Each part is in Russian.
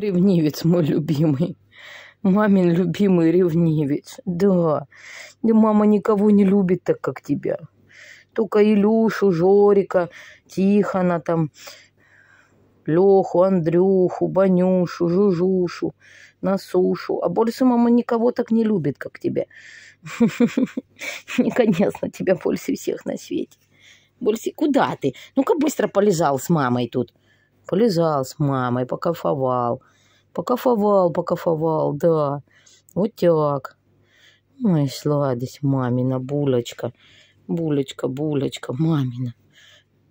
Ревнивец мой любимый. Мамин любимый ревнивец. Да. Да мама никого не любит так, как тебя. Только Илюшу, Жорика, Тихона там, Леху, Андрюху, Банюшу, Жужушу, Насушу. А больше мама никого так не любит, как тебя. И, конечно, тебя больше всех на свете. Больше куда ты? Ну-ка быстро полезал с мамой тут. полезал с мамой, покайфовал. Покафовал, покафовал, да. Вот так. Моя ну сладость, мамина булочка. Булочка, булочка, мамина.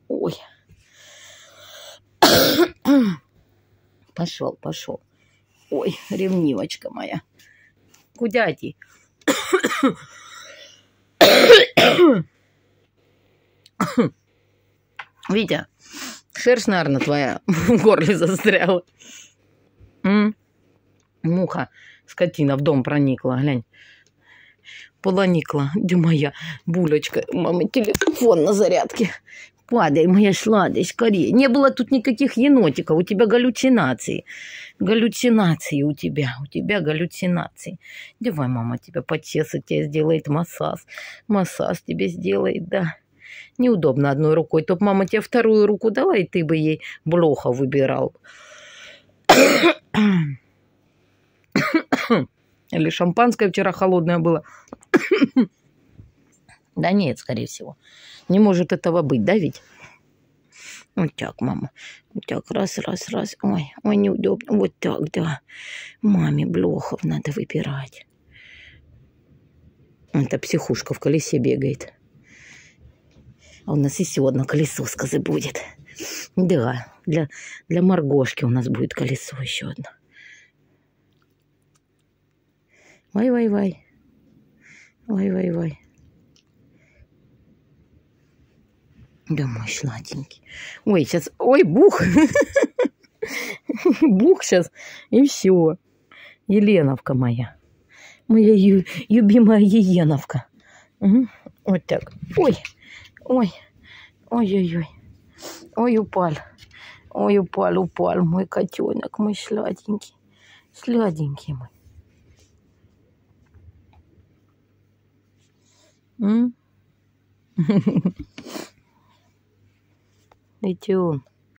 Ой. Пошел, пошел. Ой, ревнивочка моя. Кудяти. ты? Витя, шерсть, наверное, твоя в горле застряла. Муха, скотина в дом проникла, глянь. Полоникла, где моя булечка? мама телефон на зарядке. Падай, моя сладость, скорее. Не было тут никаких енотиков. У тебя галлюцинации. Галлюцинации у тебя. У тебя галлюцинации. Давай, мама тебя почесать, тебе сделает массаж. Массаж тебе сделает, да. Неудобно одной рукой. Топ мама тебе вторую руку давай, ты бы ей блоха выбирал. Или шампанское вчера холодное было. да нет, скорее всего. Не может этого быть, да ведь? Вот так, мама. Вот так, раз, раз, раз. Ой, ой, неудобно. Вот так, да. Маме блохов надо выбирать. Это психушка в колесе бегает. А у нас еще одно колесо сказы будет. Да, для, для Маргошки у нас будет колесо еще одно. Вай-вай-вай. Вай-вай-вай. Да мой сладенький. Ой, сейчас... Ой, бух! Бух сейчас. И все. Еленовка моя. Моя ю... любимая Еленовка. Вот так. Ой. Ой. Ой-ой-ой. Ой, упал. Ой, упал, упал мой котенок, мой сладенький. Сладенький мой. 嗯，内就。